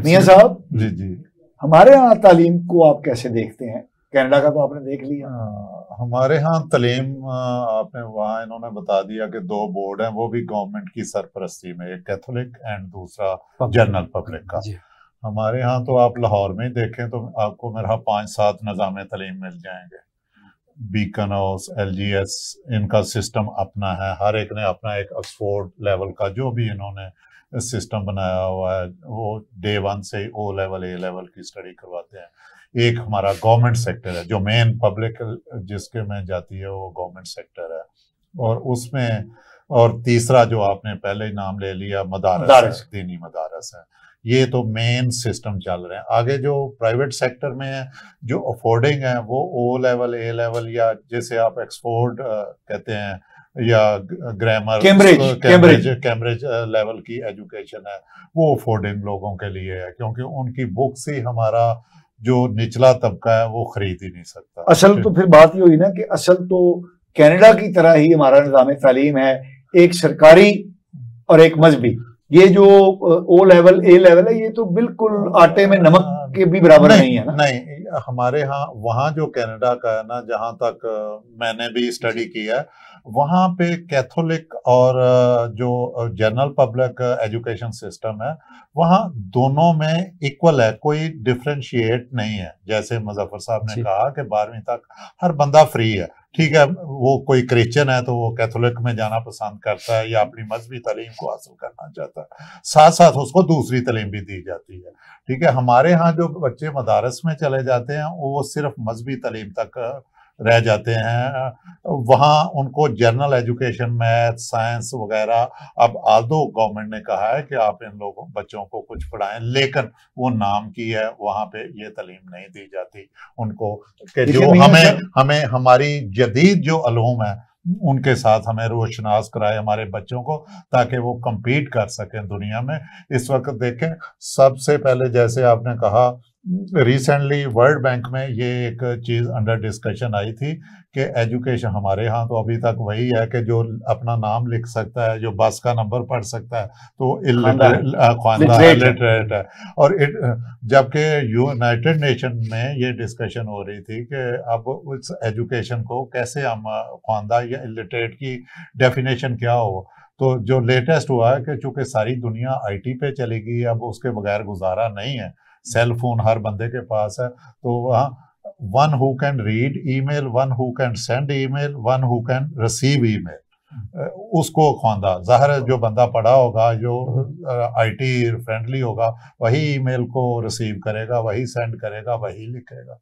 मियाँ साहब जी जी हमारे यहाँ तालीम को आप कैसे देखते हैं कनाडा का तो आपने देख लिया आ, हाँ, हमारे यहाँ तलीम आपने वहाँ इन्होंने बता दिया कि दो बोर्ड हैं वो भी गवर्नमेंट की सरपरस्ती में एक कैथोलिक एंड दूसरा जनरल पब्लिक का हमारे यहाँ तो आप लाहौर में ही देखें तो आपको मेरा पाँच सात निज़ाम तलीम मिल जाएंगे Beaconhouse L G S इनका सिस्टम अपना है हर एक ने अपना एक ऑक्सफोर्ड लेवल का जो भी इन्होंने सिस्टम बनाया हुआ है वो डे वन से ओ लेवल ए लेवल की स्टडी करवाते हैं एक हमारा गवर्नमेंट सेक्टर है जो मेन पब्लिक जिसके में जाती है वो गवर्नमेंट सेक्टर है और उसमें और तीसरा जो आपने पहले ही नाम ले लिया मदारस, मदारस। दीनी मदारस है ये तो मेन सिस्टम चल रहे हैं आगे जो प्राइवेट सेक्टर में है जो अफोर्डिंग है वो ओ लेवल ए लेवल या जैसे आप एक्सपोर्ट कहते हैं या grammar Cambridge Cambridge Cambridge level की एजुकेशन है वो अफोर्ड इन लोगों के लिए है क्योंकि उनकी बुक से हमारा जो निचला तबका है वो खरीद ही नहीं सकता असल तो फिर बात ये हुई ना कि असल तो कनाडा की तरह ही हमारा निज़ाम तालीम है एक सरकारी और एक मजहबी ये जो ओ लेवल ए लेवल है ये तो बिल्कुल आटे में नमक के भी बराबर नहीं, नहीं है ना नहीं हमारे यहाँ वहाँ जो कनाडा का है ना जहां तक मैंने भी स्टडी किया है वहां पे कैथोलिक और जो जनरल पब्लिक एजुकेशन सिस्टम है वहां दोनों में इक्वल है कोई डिफ्रेंशिएट नहीं है जैसे मुजफ्फर साहब ने कहा कि बारहवीं तक हर बंदा फ्री है ठीक है वो कोई क्रिश्चियन है तो वो कैथोलिक में जाना पसंद करता है या अपनी मजहबी तलीम को हासिल करना चाहता है साथ साथ उसको दूसरी तलीम भी दी जाती है ठीक है हमारे यहाँ जो जो बच्चे मदारस में चले जाते हैं वो सिर्फ मजहबी तलीम तक रह जाते हैं वहाँ उनको जनरल एजुकेशन मैथ साइंस वगैरह अब आदो गवर्नमेंट ने कहा है कि आप इन लोगों बच्चों को कुछ पढ़ाएं लेकिन वो नाम की है वहाँ पे ये तलीम नहीं दी जाती उनको कि जो हमें हमें हमारी जदीद जो अलूम है उनके साथ हमें रोशनास कराए हमारे बच्चों को ताकि वो कम्पीट कर सकें दुनिया में इस वक्त देखें सबसे पहले जैसे आपने कहा रिसेंटली वर्ल्ड बैंक में ये एक चीज़ अंडर डिस्कशन आई थी कि एजुकेशन हमारे यहाँ तो अभी तक वही है कि जो अपना नाम लिख सकता है जो बस का नंबर पढ़ सकता है तो खानदा लिटरेट है और जबकि यूनाइटेड नेशन में ये डिस्कशन हो रही थी कि अब उस एजुकेशन को कैसे हम खानदा या इलिटरेट की डेफिनेशन क्या हो तो जो लेटेस्ट हुआ है कि चूंकि सारी दुनिया आईटी पे चलेगी अब उसके बगैर गुजारा नहीं है सेल फोन हर बंदे के पास है तो वहाँ one who can read email one who can send email one who can receive email उसको खोंदा ज़ाहिर जो बंदा पढ़ा होगा जो आईटी फ्रेंडली होगा वही ईमेल को रिसीव करेगा वही सेंड करेगा वही लिखेगा